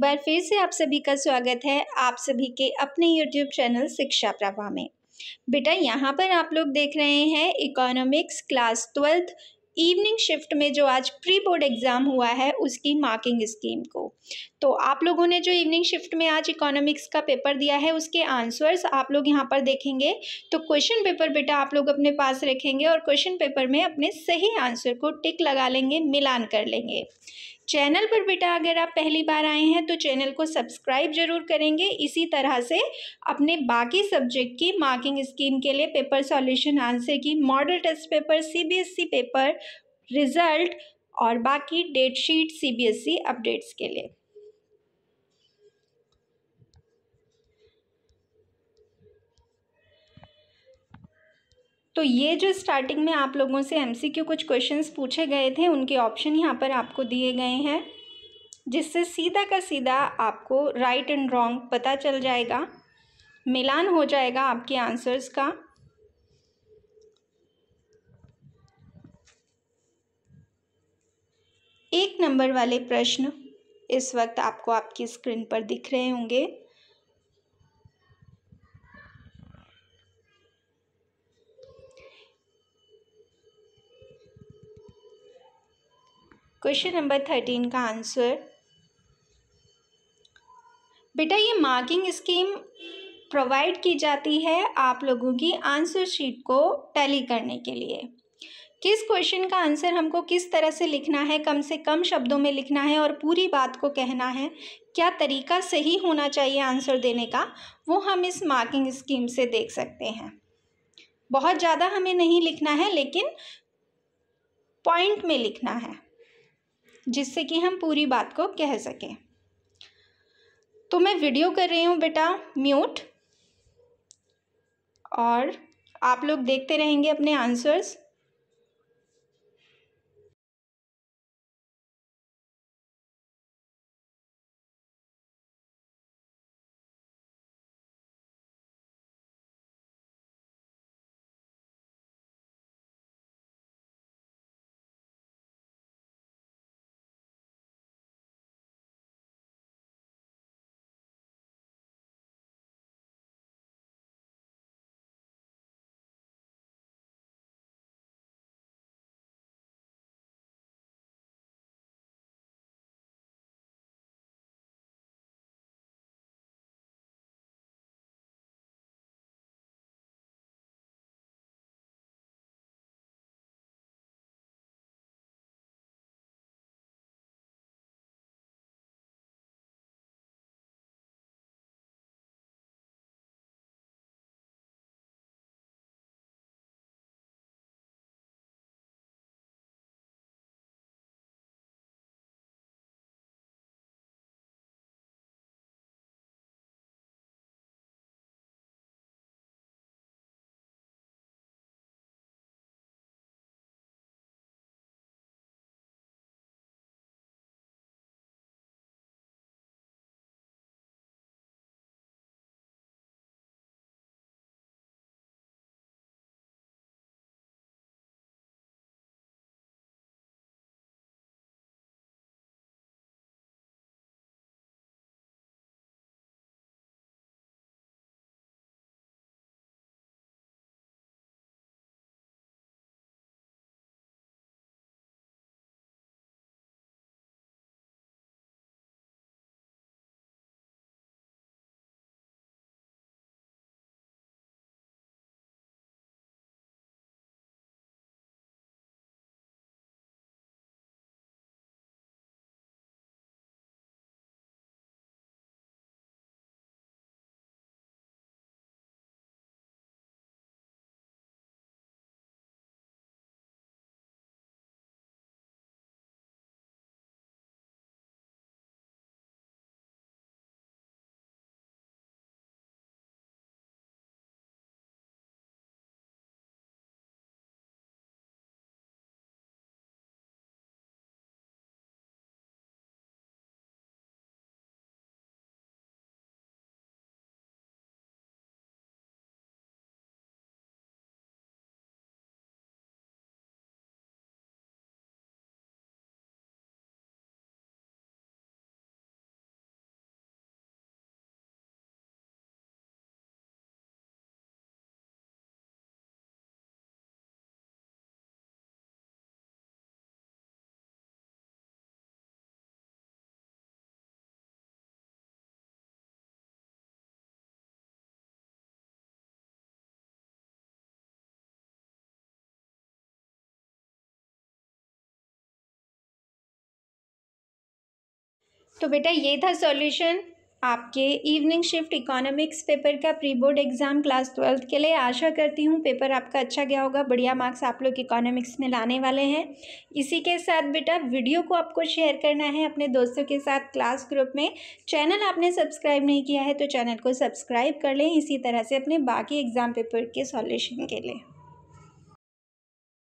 बार फिर से आप सभी का स्वागत है आप सभी के अपने यूट्यूब चैनल शिक्षा प्रभा में बेटा यहाँ पर आप लोग देख रहे हैं economics class twelfth evening shift में जो आज प्री बोर्ड एग्ज़ाम हुआ है उसकी मार्किंग स्कीम को तो आप लोगों ने जो इवनिंग शिफ्ट में आज इकोनॉमिक्स का पेपर दिया है उसके आंसर्स आप लोग यहाँ पर देखेंगे तो क्वेश्चन पेपर बेटा आप लोग अपने पास रखेंगे और क्वेश्चन पेपर में अपने सही आंसर को टिक लगा लेंगे मिलान कर लेंगे चैनल पर बेटा अगर आप पहली बार आए हैं तो चैनल को सब्सक्राइब जरूर करेंगे इसी तरह से अपने बाकी सब्जेक्ट की मार्किंग स्कीम के लिए paper solution answer key model test paper CBSE e paper result और बाकी date sheet CBSE e updates के लिए तो ये जो स्टार्टिंग में आप लोगों से एमसीक्यू कुछ क्वेश्चंस पूछे गए थे उनके ऑप्शन यहाँ पर आपको दिए गए हैं जिससे सीधा का सीधा आपको राइट एंड रॉन्ग पता चल जाएगा मिलान हो जाएगा आपके आंसर्स का एक नंबर वाले प्रश्न इस वक्त आपको आपकी स्क्रीन पर दिख रहे होंगे क्वेश्चन नंबर थर्टीन का आंसर बेटा ये मार्किंग स्कीम प्रोवाइड की जाती है आप लोगों की आंसर शीट को टैली करने के लिए किस क्वेश्चन का आंसर हमको किस तरह से लिखना है कम से कम शब्दों में लिखना है और पूरी बात को कहना है क्या तरीका सही होना चाहिए आंसर देने का वो हम इस मार्किंग स्कीम से देख सकते हैं बहुत ज़्यादा हमें नहीं लिखना है लेकिन पॉइंट में लिखना है जिससे कि हम पूरी बात को कह सकें तो मैं वीडियो कर रही हूँ बेटा म्यूट और आप लोग देखते रहेंगे अपने आंसर्स तो बेटा ये था सॉल्यूशन आपके इवनिंग शिफ्ट इकोनॉमिक्स पेपर का pre board exam class twelfth के लिए आशा करती हूँ पेपर आपका अच्छा गया होगा बढ़िया मार्क्स आप लोग इकोनॉमिक्स में लाने वाले हैं इसी के साथ बेटा वीडियो को आपको शेयर करना है अपने दोस्तों के साथ क्लास ग्रुप में चैनल आपने सब्सक्राइब नहीं किया है तो चैनल को सब्सक्राइब कर लें इसी तरह से अपने बाकी एग्ज़ाम पेपर के सॉल्यूशन के लिए